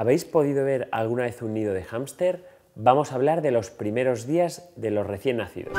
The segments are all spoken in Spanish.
¿Habéis podido ver alguna vez un nido de hámster? Vamos a hablar de los primeros días de los recién nacidos.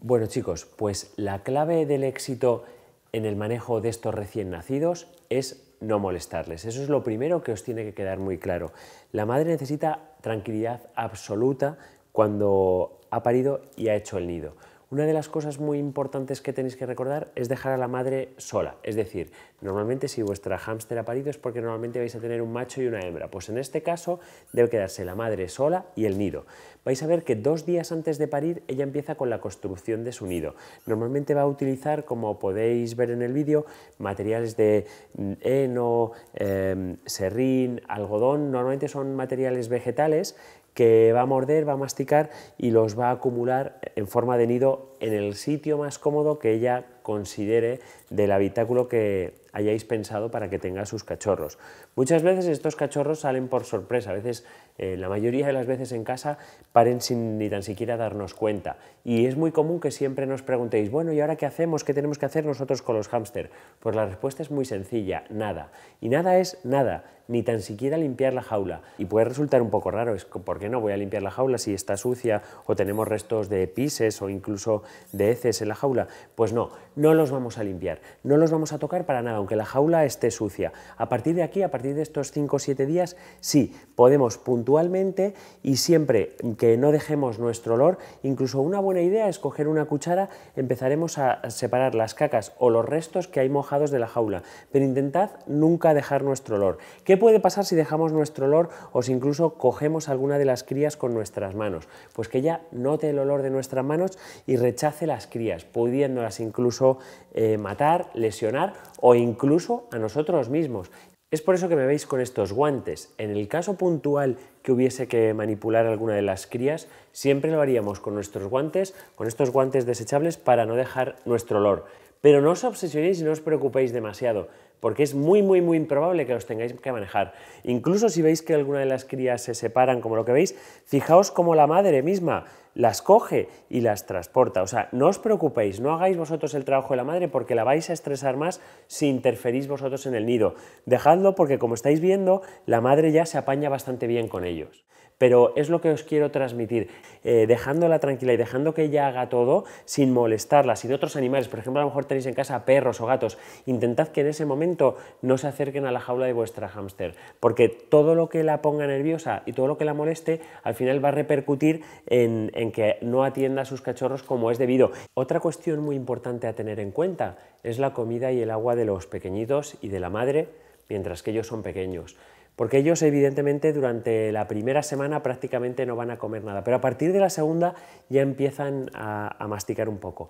Bueno chicos, pues la clave del éxito en el manejo de estos recién nacidos es no molestarles. Eso es lo primero que os tiene que quedar muy claro. La madre necesita tranquilidad absoluta cuando ha parido y ha hecho el nido. Una de las cosas muy importantes que tenéis que recordar es dejar a la madre sola. Es decir, normalmente si vuestra hámster ha parido es porque normalmente vais a tener un macho y una hembra. Pues en este caso debe quedarse la madre sola y el nido. Vais a ver que dos días antes de parir ella empieza con la construcción de su nido. Normalmente va a utilizar, como podéis ver en el vídeo, materiales de mm, heno, em, serrín, algodón. Normalmente son materiales vegetales que va a morder, va a masticar y los va a acumular en forma de nido en el sitio más cómodo que ella considere del habitáculo que hayáis pensado para que tenga sus cachorros. Muchas veces estos cachorros salen por sorpresa, a veces, eh, la mayoría de las veces en casa, paren sin ni tan siquiera darnos cuenta. Y es muy común que siempre nos preguntéis, bueno, ¿y ahora qué hacemos? ¿Qué tenemos que hacer nosotros con los hámster? Pues la respuesta es muy sencilla, nada. Y nada es nada ni tan siquiera limpiar la jaula. Y puede resultar un poco raro, es ¿por qué no voy a limpiar la jaula si está sucia o tenemos restos de pises o incluso de heces en la jaula? Pues no, no los vamos a limpiar, no los vamos a tocar para nada, aunque la jaula esté sucia. A partir de aquí, a partir de estos 5 o 7 días, sí, podemos puntualmente y siempre que no dejemos nuestro olor, incluso una buena idea es coger una cuchara, empezaremos a separar las cacas o los restos que hay mojados de la jaula, pero intentad nunca dejar nuestro olor puede pasar si dejamos nuestro olor o si incluso cogemos alguna de las crías con nuestras manos? Pues que ella note el olor de nuestras manos y rechace las crías, pudiéndolas incluso eh, matar, lesionar o incluso a nosotros mismos. Es por eso que me veis con estos guantes. En el caso puntual que hubiese que manipular alguna de las crías, siempre lo haríamos con nuestros guantes, con estos guantes desechables para no dejar nuestro olor. Pero no os obsesionéis y no os preocupéis demasiado, porque es muy, muy, muy improbable que los tengáis que manejar. Incluso si veis que alguna de las crías se separan, como lo que veis, fijaos como la madre misma las coge y las transporta. O sea, no os preocupéis, no hagáis vosotros el trabajo de la madre porque la vais a estresar más si interferís vosotros en el nido. Dejadlo porque como estáis viendo, la madre ya se apaña bastante bien con ellos. Pero es lo que os quiero transmitir, eh, dejándola tranquila y dejando que ella haga todo sin molestarla. Si de otros animales, por ejemplo, a lo mejor tenéis en casa perros o gatos, intentad que en ese momento no se acerquen a la jaula de vuestra hámster, porque todo lo que la ponga nerviosa y todo lo que la moleste, al final va a repercutir en, en que no atienda a sus cachorros como es debido. Otra cuestión muy importante a tener en cuenta es la comida y el agua de los pequeñitos y de la madre mientras que ellos son pequeños. Porque ellos evidentemente durante la primera semana prácticamente no van a comer nada, pero a partir de la segunda ya empiezan a, a masticar un poco.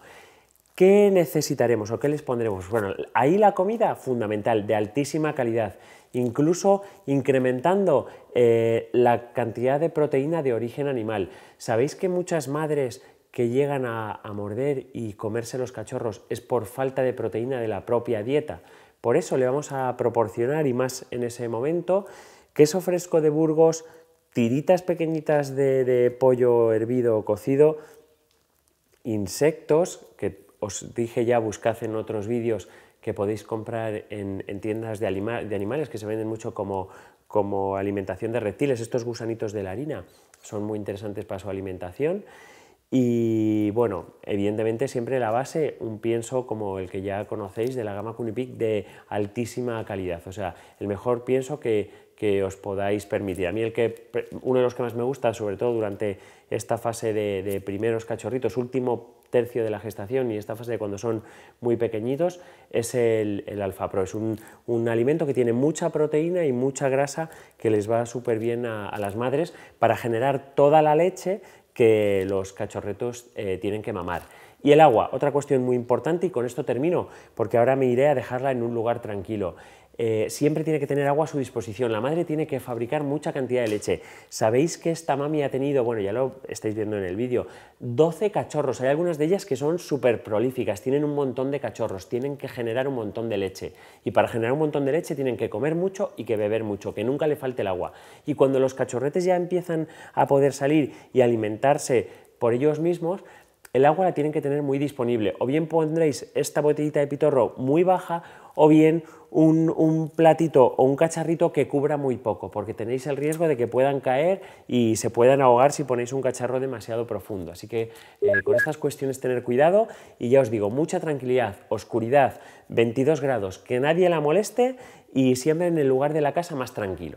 ¿Qué necesitaremos o qué les pondremos? Bueno, ahí la comida fundamental, de altísima calidad, incluso incrementando eh, la cantidad de proteína de origen animal. ¿Sabéis que muchas madres que llegan a, morder y comerse los cachorros es por falta de proteína de la propia dieta? Por eso le vamos a proporcionar, y más en ese momento, queso fresco de Burgos, tiritas pequeñitas de, de pollo hervido o cocido, insectos que os dije ya, buscad en otros vídeos que podéis comprar en, tiendas de, animales que se venden mucho como, como alimentación de reptiles. Estos gusanitos de la harina son muy interesantes para su alimentación. Y bueno, evidentemente siempre la base, un pienso como el que ya conocéis de la gama Cunipic de altísima calidad, o sea, el mejor pienso que, os podáis permitir. A mí el que, uno de los que más me gusta, sobre todo durante esta fase de, de primeros cachorritos, último tercio de la gestación y esta fase de cuando son muy pequeñitos es el, el alfapro. Es un, alimento que tiene mucha proteína y mucha grasa que les va súper bien a, las madres para generar toda la leche que los cachorretos eh, tienen que mamar. Y el agua, otra cuestión muy importante y con esto termino, porque ahora me iré a dejarla en un lugar tranquilo. Eh, siempre tiene que tener agua a su disposición. La madre tiene que fabricar mucha cantidad de leche. Sabéis que esta mami ha tenido, bueno, ya lo estáis viendo en el vídeo, 12 cachorros. Hay algunas de ellas que son súper prolíficas, tienen un montón de cachorros, tienen que generar un montón de leche. Y para generar un montón de leche tienen que comer mucho y que beber mucho, que nunca le falte el agua. Y cuando los cachorretes ya empiezan a poder salir y alimentarse por ellos mismos, el agua la tienen que tener muy disponible. O bien pondréis esta botellita de pitorro muy baja o bien un, platito o un cacharrito que cubra muy poco, porque tenéis el riesgo de que puedan caer y se puedan ahogar si ponéis un cacharro demasiado profundo. Así que eh, con estas cuestiones tener cuidado y ya os digo, mucha tranquilidad, oscuridad, 22 grados, que nadie la moleste y siempre en el lugar de la casa más tranquilo.